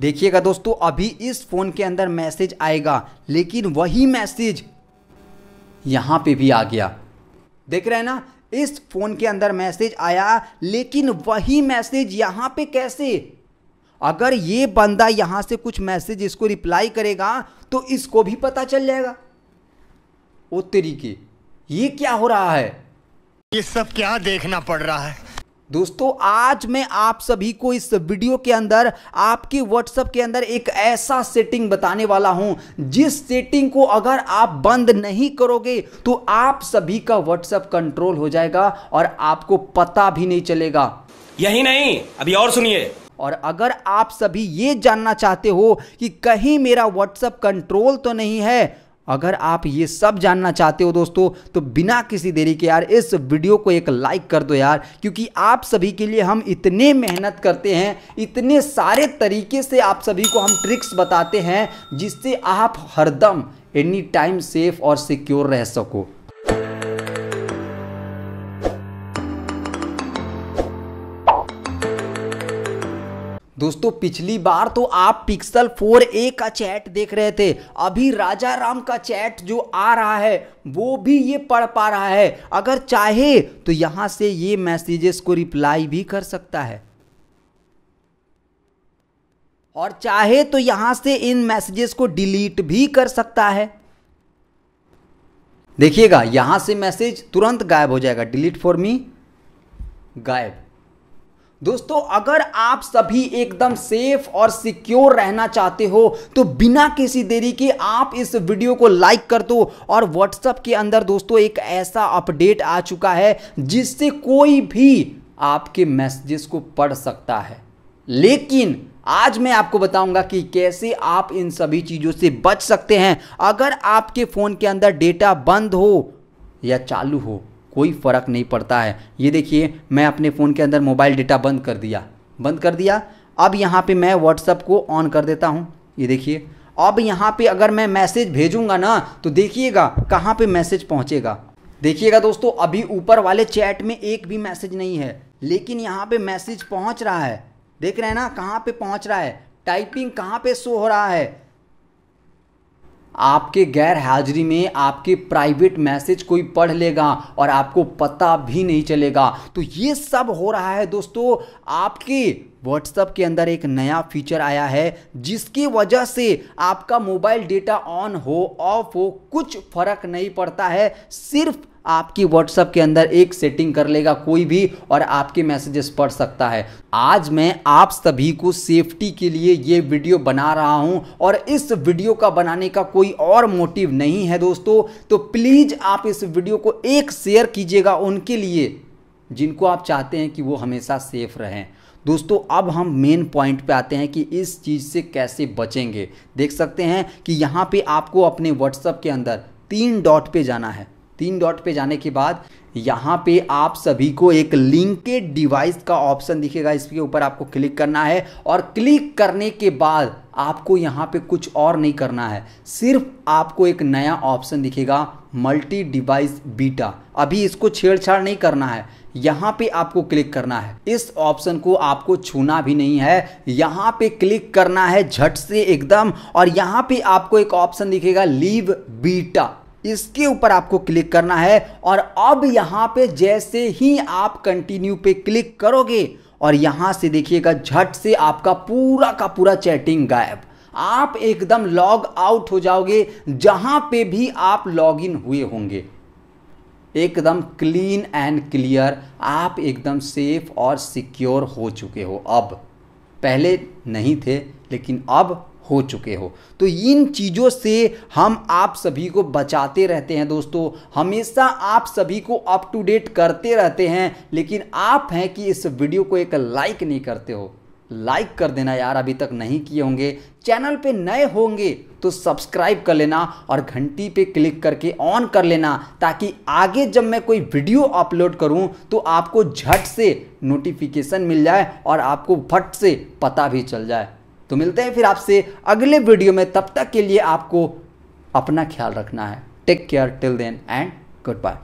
देखिएगा दोस्तों अभी इस फ़ोन के अंदर मैसेज आएगा लेकिन वही मैसेज यहां पे भी आ गया देख रहे हैं ना इस फ़ोन के अंदर मैसेज आया लेकिन वही मैसेज यहां पे कैसे अगर ये बंदा यहां से कुछ मैसेज इसको रिप्लाई करेगा तो इसको भी पता चल जाएगा वो तरीके ये क्या हो रहा है ये सब क्या देखना पड़ रहा है दोस्तों आज मैं आप सभी को इस वीडियो के अंदर आपके व्हाट्सएप के अंदर एक ऐसा सेटिंग बताने वाला हूं जिस सेटिंग को अगर आप बंद नहीं करोगे तो आप सभी का व्हाट्सएप कंट्रोल हो जाएगा और आपको पता भी नहीं चलेगा यही नहीं अभी और सुनिए और अगर आप सभी ये जानना चाहते हो कि कहीं मेरा व्हाट्सएप कंट्रोल तो नहीं है अगर आप ये सब जानना चाहते हो दोस्तों तो बिना किसी देरी के यार इस वीडियो को एक लाइक कर दो यार क्योंकि आप सभी के लिए हम इतने मेहनत करते हैं इतने सारे तरीके से आप सभी को हम ट्रिक्स बताते हैं जिससे आप हरदम एनी टाइम सेफ और सिक्योर रह सको दोस्तों पिछली बार तो आप पिक्सल 4a का चैट देख रहे थे अभी राजा राम का चैट जो आ रहा है वो भी ये पढ़ पा रहा है अगर चाहे तो यहां से ये मैसेजेस को रिप्लाई भी कर सकता है और चाहे तो यहां से इन मैसेजेस को डिलीट भी कर सकता है देखिएगा यहां से मैसेज तुरंत गायब हो जाएगा डिलीट फॉर मी गायब दोस्तों अगर आप सभी एकदम सेफ और सिक्योर रहना चाहते हो तो बिना किसी देरी के आप इस वीडियो को लाइक कर दो और व्हाट्सएप के अंदर दोस्तों एक ऐसा अपडेट आ चुका है जिससे कोई भी आपके मैसेजेस को पढ़ सकता है लेकिन आज मैं आपको बताऊंगा कि कैसे आप इन सभी चीज़ों से बच सकते हैं अगर आपके फ़ोन के अंदर डेटा बंद हो या चालू हो कोई फ़र्क नहीं पड़ता है ये देखिए मैं अपने फ़ोन के अंदर मोबाइल डेटा बंद कर दिया बंद कर दिया अब यहाँ पे मैं व्हाट्सअप को ऑन कर देता हूँ ये देखिए अब यहाँ पे अगर मैं मैसेज भेजूंगा ना तो देखिएगा कहाँ पे मैसेज पहुँचेगा देखिएगा दोस्तों अभी ऊपर वाले चैट में एक भी मैसेज नहीं है लेकिन यहाँ पे मैसेज पहुँच रहा है देख रहे हैं ना कहाँ पे पहुँच रहा है टाइपिंग कहाँ पे शो हो रहा है आपके गैर हाजिरी में आपके प्राइवेट मैसेज कोई पढ़ लेगा और आपको पता भी नहीं चलेगा तो ये सब हो रहा है दोस्तों आपके व्हाट्सएप के अंदर एक नया फीचर आया है जिसकी वजह से आपका मोबाइल डेटा ऑन हो ऑफ हो कुछ फर्क नहीं पड़ता है सिर्फ आपकी व्हाट्सअप के अंदर एक सेटिंग कर लेगा कोई भी और आपके मैसेजेस पढ़ सकता है आज मैं आप सभी को सेफ्टी के लिए ये वीडियो बना रहा हूँ और इस वीडियो का बनाने का कोई और मोटिव नहीं है दोस्तों तो प्लीज़ आप इस वीडियो को एक शेयर कीजिएगा उनके लिए जिनको आप चाहते हैं कि वो हमेशा सेफ रहें दोस्तों अब हम मेन पॉइंट पे आते हैं कि इस चीज़ से कैसे बचेंगे देख सकते हैं कि यहाँ पे आपको अपने व्हाट्सअप के अंदर तीन डॉट पे जाना है तीन डॉट पे जाने के बाद यहाँ पे आप सभी को एक लिंकेड डिवाइस का ऑप्शन दिखेगा इसके ऊपर आपको क्लिक करना है और क्लिक करने के बाद आपको यहाँ पे कुछ और नहीं करना है सिर्फ आपको एक नया ऑप्शन दिखेगा मल्टी डिवाइस बीटा अभी इसको छेड़छाड़ नहीं करना है यहाँ पे आपको क्लिक करना है इस ऑप्शन को आपको छूना भी नहीं है यहाँ पे क्लिक करना है झट से एकदम और यहाँ पे आपको एक ऑप्शन दिखेगा लीव बीटा इसके ऊपर आपको क्लिक करना है और अब यहां पे जैसे ही आप कंटिन्यू पे क्लिक करोगे और यहां से देखिएगा झट से आपका पूरा का पूरा चैटिंग गायब आप एकदम लॉग आउट हो जाओगे जहां पे भी आप लॉग इन हुए होंगे एकदम क्लीन एंड क्लियर आप एकदम सेफ और सिक्योर हो चुके हो अब पहले नहीं थे लेकिन अब हो चुके हो तो इन चीज़ों से हम आप सभी को बचाते रहते हैं दोस्तों हमेशा आप सभी को अप टू डेट करते रहते हैं लेकिन आप हैं कि इस वीडियो को एक लाइक नहीं करते हो लाइक कर देना यार अभी तक नहीं किए होंगे चैनल पे नए होंगे तो सब्सक्राइब कर लेना और घंटी पे क्लिक करके ऑन कर लेना ताकि आगे जब मैं कोई वीडियो अपलोड करूं तो आपको झट से नोटिफिकेशन मिल जाए और आपको फट से पता भी चल जाए तो मिलते हैं फिर आपसे अगले वीडियो में तब तक के लिए आपको अपना ख्याल रखना है take care till then and good bye